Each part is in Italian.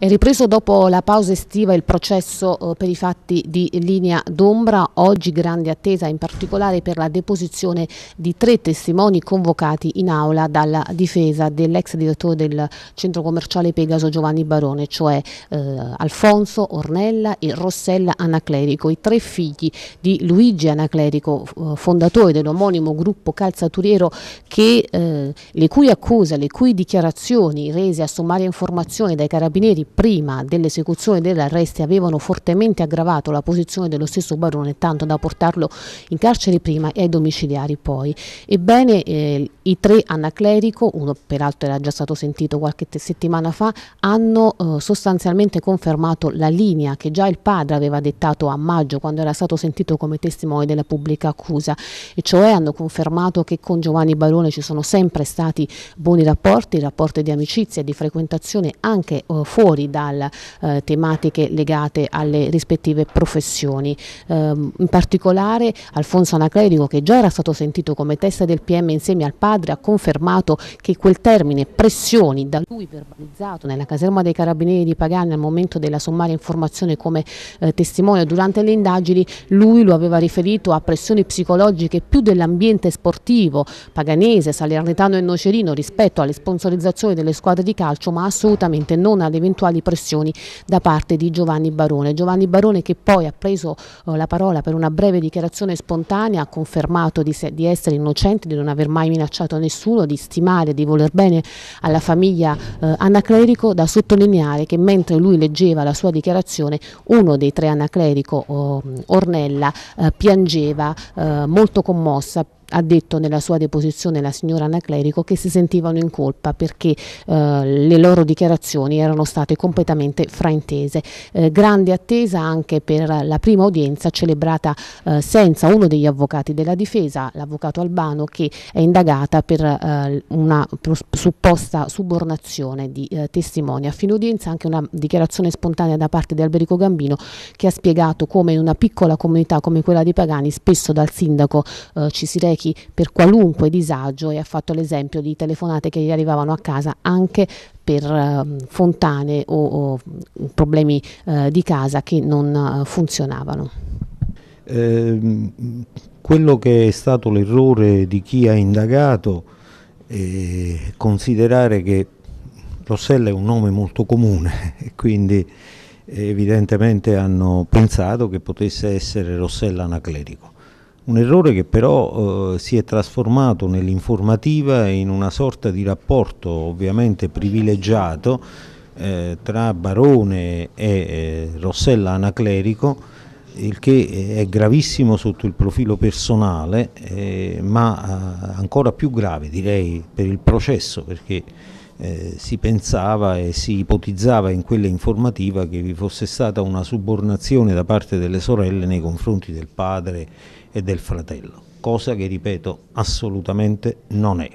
È ripreso dopo la pausa estiva il processo eh, per i fatti di linea d'ombra, oggi grande attesa in particolare per la deposizione di tre testimoni convocati in aula dalla difesa dell'ex direttore del centro commerciale Pegaso Giovanni Barone, cioè eh, Alfonso Ornella e Rossella Anaclerico, i tre figli di Luigi Anaclerico, eh, fondatore dell'omonimo gruppo calzaturiero che, eh, le cui accuse, le cui dichiarazioni rese a sommaria informazione dai carabinieri prima dell'esecuzione degli arresti avevano fortemente aggravato la posizione dello stesso barone, tanto da portarlo in carcere prima e ai domiciliari poi. Ebbene, eh, i tre Anaclerico, uno peraltro era già stato sentito qualche settimana fa, hanno eh, sostanzialmente confermato la linea che già il padre aveva dettato a maggio quando era stato sentito come testimone della pubblica accusa, e cioè hanno confermato che con Giovanni Barone ci sono sempre stati buoni rapporti, rapporti di amicizia e di frequentazione anche eh, fuori fuori dalle eh, tematiche legate alle rispettive professioni. Eh, in particolare Alfonso Anacredico, che già era stato sentito come testa del PM insieme al padre ha confermato che quel termine pressioni da lui verbalizzato nella caserma dei carabinieri di Pagani al momento della sommaria informazione come eh, testimone durante le indagini lui lo aveva riferito a pressioni psicologiche più dell'ambiente sportivo paganese, salernitano e nocerino rispetto alle sponsorizzazioni delle squadre di calcio ma assolutamente non ad eventuali eventuali pressioni da parte di Giovanni Barone. Giovanni Barone che poi ha preso eh, la parola per una breve dichiarazione spontanea, ha confermato di, se, di, essere innocente, di non aver mai minacciato nessuno, di stimare, di voler bene alla famiglia eh, Anaclerico, da sottolineare che mentre lui leggeva la sua dichiarazione uno dei tre Anaclerico, oh, eh, Ornella, piangeva eh, molto commossa ha detto nella sua deposizione la signora Anaclerico che si sentivano in colpa perché eh, le loro dichiarazioni erano state completamente fraintese. Eh, grande attesa anche per la prima udienza celebrata eh, senza uno degli avvocati della difesa, l'avvocato Albano che è indagata per eh, una supposta subornazione di eh, testimoni. A fine udienza anche una dichiarazione spontanea da parte di Alberico Gambino che ha spiegato come in una piccola comunità come quella di Pagani spesso dal sindaco eh, ci si reca ciechi per qualunque disagio e ha fatto l'esempio di telefonate che gli arrivavano a casa anche per eh, fontane o, o problemi eh, di casa che non eh, funzionavano. Ehm, quello che è stato l'errore di chi ha indagato è considerare che Rossella è un nome molto comune e quindi evidentemente hanno pensato che potesse essere Rossella Anaclerico. Un errore che però eh, si è trasformato nell'informativa in una sorta di rapporto ovviamente privilegiato eh, tra Barone e eh, Rossella Anaclerico il che eh, è gravissimo sotto il profilo personale eh, ma eh, ancora più grave direi per il processo perché eh, si pensava e si ipotizzava in quella informativa che vi fosse stata una subornazione da parte delle sorelle nei confronti del padre e del fratello, cosa che ripeto assolutamente non è.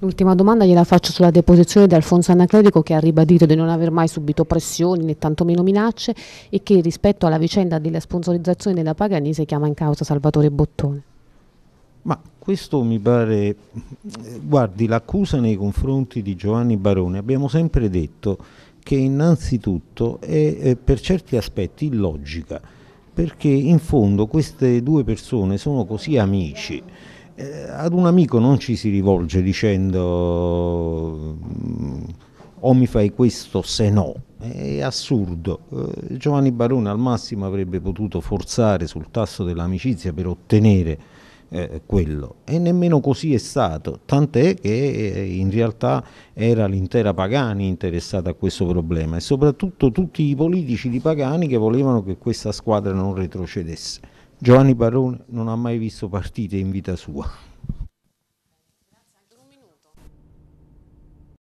L'ultima domanda gliela faccio sulla deposizione di Alfonso Anacredico che ha ribadito di non aver mai subito pressioni né tantomeno minacce e che rispetto alla vicenda della sponsorizzazione della Paganese chiama in causa Salvatore Bottone. Ma questo mi pare, guardi, l'accusa nei confronti di Giovanni Barone, abbiamo sempre detto che innanzitutto è per certi aspetti illogica, perché in fondo queste due persone sono così amici. Eh, ad un amico non ci si rivolge dicendo mm, o mi fai questo se no, è assurdo. Eh, Giovanni Barone al massimo avrebbe potuto forzare sul tasso dell'amicizia per ottenere eh, quello e nemmeno così è stato, tant'è che eh, in realtà era l'intera Pagani interessata a questo problema e soprattutto tutti i politici di Pagani che volevano che questa squadra non retrocedesse. Giovanni Barone non ha mai visto partite in vita sua.